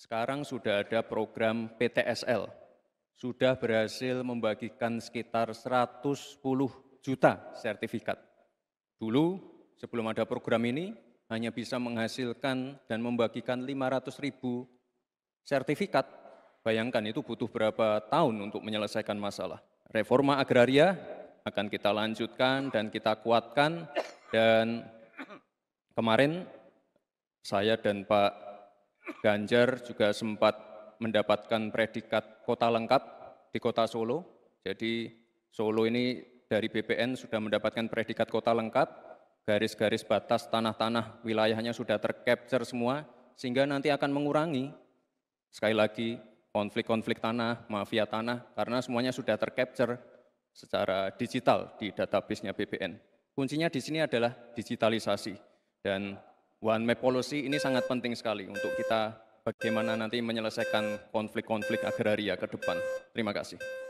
Sekarang sudah ada program PTSL, sudah berhasil membagikan sekitar 110 juta sertifikat. Dulu sebelum ada program ini hanya bisa menghasilkan dan membagikan 500 ribu sertifikat. Bayangkan itu butuh berapa tahun untuk menyelesaikan masalah. Reforma agraria akan kita lanjutkan dan kita kuatkan dan kemarin saya dan Pak Ganjar juga sempat mendapatkan predikat kota lengkap di kota Solo. Jadi Solo ini dari BPN sudah mendapatkan predikat kota lengkap, garis-garis batas tanah-tanah wilayahnya sudah tercapture semua, sehingga nanti akan mengurangi sekali lagi konflik-konflik tanah, mafia tanah, karena semuanya sudah tercapture secara digital di database-nya BPN. Kuncinya di sini adalah digitalisasi. Dan One Map Policy ini sangat penting sekali untuk kita bagaimana nanti menyelesaikan konflik-konflik agraria ke depan. Terima kasih.